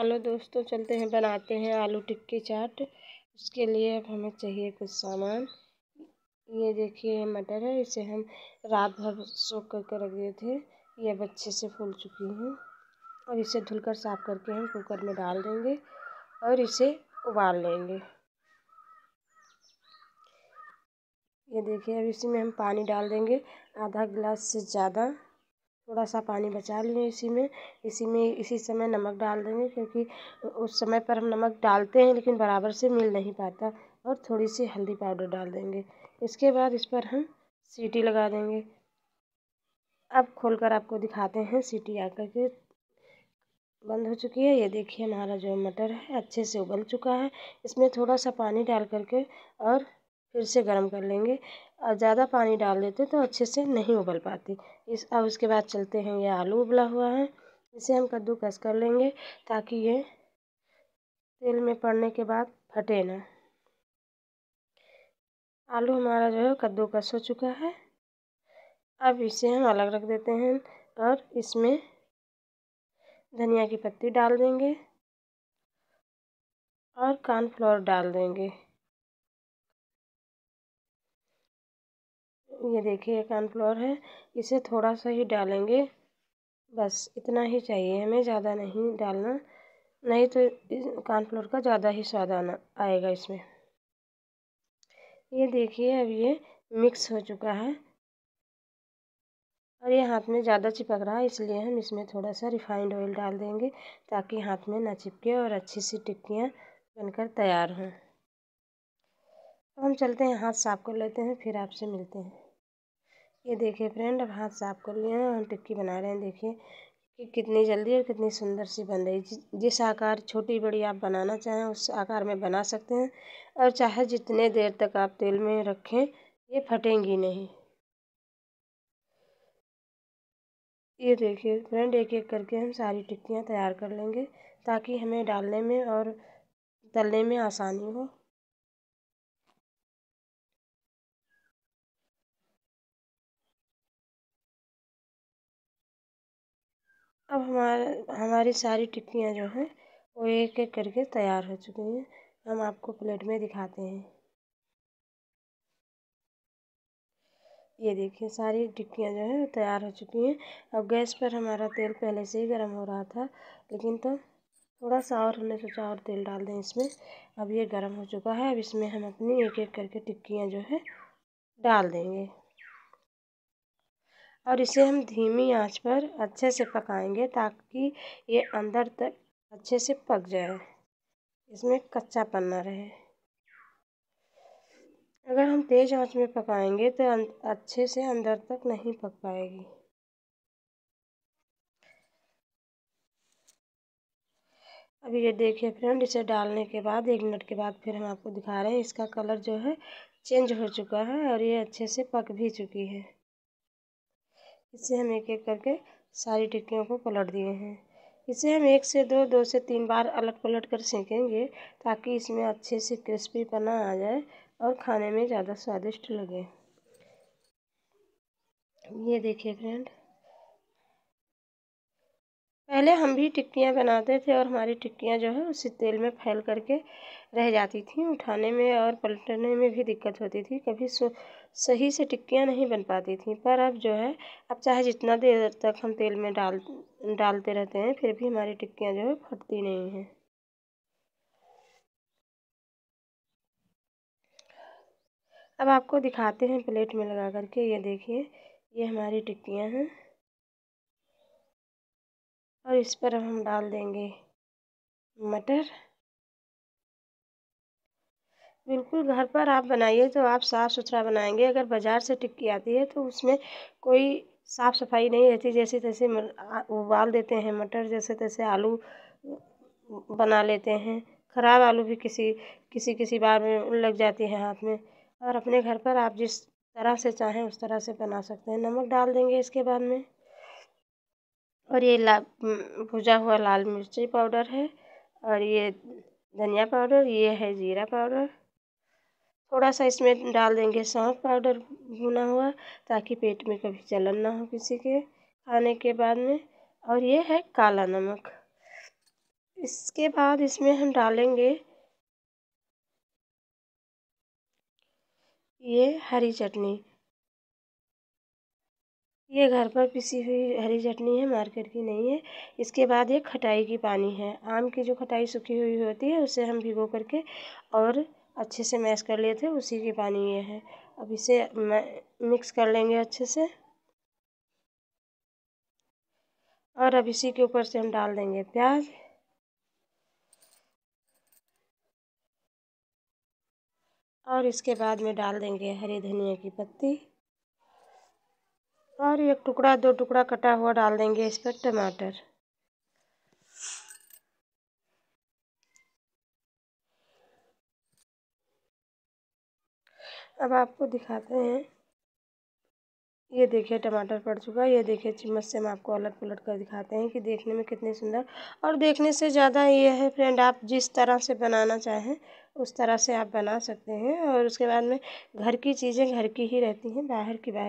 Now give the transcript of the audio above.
hello दोस्तों चलते हैं बनाते हैं आलू टिक्की चाट उसके लिए अब हमें चाहिए कुछ सामान ये देखिए मटर है इसे हम रात भर सोख करके रख दिए थे ये अब अच्छे से फूल चुकी हैं और इसे धुलकर साफ करके हम कुकर में डाल देंगे और इसे उबाल लेंगे ये देखिए अब इसी में हम पानी डाल देंगे आधा गिलास से ज़्यादा थोड़ा सा पानी बचा लिए इसी में इसी में इसी समय नमक डाल देंगे क्योंकि उस समय पर हम नमक डालते हैं लेकिन बराबर से मिल नहीं पाता और थोड़ी सी हल्दी पाउडर डाल देंगे इसके बाद इस पर हम सीटी लगा देंगे अब खोल कर आपको दिखाते हैं सीटी आकर के बंद हो चुकी है ये देखिए हमारा जो मटर है अच्छे से उबल चुका है इसमें थोड़ा सा पानी डाल करके और फिर से गर्म कर लेंगे और ज़्यादा पानी डाल देते तो अच्छे से नहीं उबल पाती इस अब उसके बाद चलते हैं ये आलू उबला हुआ है इसे हम कद्दू कस कर लेंगे ताकि ये तेल में पड़ने के बाद फटे ना आलू हमारा जो है कद्दू कस हो चुका है अब इसे हम अलग रख देते हैं और इसमें धनिया की पत्ती डाल देंगे और कॉर्नफ्लोर डाल देंगे ये देखिए कॉर्नफ्लोर है इसे थोड़ा सा ही डालेंगे बस इतना ही चाहिए हमें ज़्यादा नहीं डालना नहीं तो कॉर्नफ्लोर का ज़्यादा ही स्वाद आना आएगा इसमें ये देखिए अब ये मिक्स हो चुका है और ये हाथ में ज़्यादा चिपक रहा है इसलिए हम इसमें थोड़ा सा रिफाइंड ऑयल डाल देंगे ताकि हाथ में ना चिपके और अच्छी सी टिक्कियाँ बनकर तैयार हों तो हम चलते हैं हाथ साफ़ कर लेते हैं फिर आपसे मिलते हैं ये देखिए फ्रेंड अब हाथ साफ कर लिए हैं हम टिक्की बना रहे हैं देखिए कि कितनी जल्दी और कितनी सुंदर सी बन रही जिस आकार छोटी बड़ी आप बनाना चाहें उस आकार में बना सकते हैं और चाहे जितने देर तक आप तेल में रखें ये फटेंगी नहीं ये देखिए फ्रेंड एक एक करके हम सारी टिक्कियाँ तैयार कर लेंगे ताकि हमें डालने में और तलने में आसानी हो अब हमारे हमारी सारी टिक्कियाँ जो हैं वो एक एक करके तैयार हो चुकी हैं हम आपको प्लेट में दिखाते हैं ये देखिए सारी टिक्कियाँ जो हैं तैयार हो चुकी हैं अब गैस पर हमारा तेल पहले से ही गर्म हो रहा था लेकिन तो थोड़ा सा और हमने सोचा और तेल डाल दें इसमें अब ये गर्म हो चुका है अब इसमें हम अपनी एक एक करके टिक्कियाँ जो है डाल देंगे और इसे हम धीमी आंच पर अच्छे से पकाएंगे ताकि ये अंदर तक अच्छे से पक जाए इसमें कच्चा पन्ना रहे अगर हम तेज़ आंच में पकाएंगे तो अं-, अच्छे से अंदर तक नहीं पक पाएगी अब ये देखिए फ्रेंड इसे डालने के बाद एक मिनट के बाद फिर हम आपको दिखा रहे हैं इसका कलर जो है चेंज हो चुका है और ये अच्छे से पक भी चुकी है इसे हम एक एक करके सारी टिक्कियों को पलट दिए हैं इसे हम एक से दो दो से तीन बार अलट पलट कर सेकेंगे ताकि इसमें अच्छे से क्रिस्पी पना आ जाए और खाने में ज़्यादा स्वादिष्ट लगे ये देखिए फ्रेंड पहले हम भी टिक्कियाँ बनाते थे और हमारी टिक्कियाँ जो है उसी तेल में फैल करके रह जाती थी उठाने में और पलटने में भी दिक्कत होती थी कभी सही से टिक्कियाँ नहीं बन पाती थी पर अब जो है अब चाहे जितना देर तक हम तेल में डाल डालते रहते हैं फिर भी हमारी टिक्कियाँ जो है फटती नहीं हैं अब आपको दिखाते हैं प्लेट में लगा करके ये देखिए ये हमारी टिक्कियाँ हैं और इस पर हम डाल देंगे मटर बिल्कुल घर पर आप बनाइए तो आप साफ़ सुथरा बनाएंगे अगर बाज़ार से टिक्की आती है तो उसमें कोई साफ़ सफाई नहीं रहती जैसे तैसे उबाल देते हैं मटर जैसे तैसे आलू बना लेते हैं ख़राब आलू भी किसी किसी किसी बार में लग जाती है हाथ में और अपने घर पर आप जिस तरह से चाहें उस तरह से बना सकते हैं नमक डाल देंगे इसके बाद में और ये ला भुजा हुआ लाल मिर्ची पाउडर है और ये धनिया पाउडर ये है ज़ीरा पाउडर थोड़ा सा इसमें डाल देंगे सौंफ पाउडर भुना हुआ ताकि पेट में कभी जलन ना हो किसी के खाने के बाद में और ये है काला नमक इसके बाद इसमें हम डालेंगे ये हरी चटनी ये घर पर पिसी हुई हरी चटनी है मार्केट की नहीं है इसके बाद ये खटाई की पानी है आम की जो खटाई सूखी हुई होती है उसे हम भिगो करके और अच्छे से मैश कर लिए थे उसी की पानी ये है अब इसे मिक्स कर लेंगे अच्छे से और अब इसी के ऊपर से हम डाल देंगे प्याज और इसके बाद में डाल देंगे हरी धनिया की पत्ती और एक टुकड़ा दो टुकड़ा कटा हुआ डाल देंगे इस पर टमाटर अब आपको दिखाते हैं ये देखिए टमाटर पड़ चुका है ये देखिए चम्मच से हम आपको अलट पलट कर दिखाते हैं कि देखने में कितने सुंदर और देखने से ज़्यादा ये है फ्रेंड आप जिस तरह से बनाना चाहें उस तरह से आप बना सकते हैं और उसके बाद में घर की चीज़ें घर की ही रहती हैं बाहर की बाहर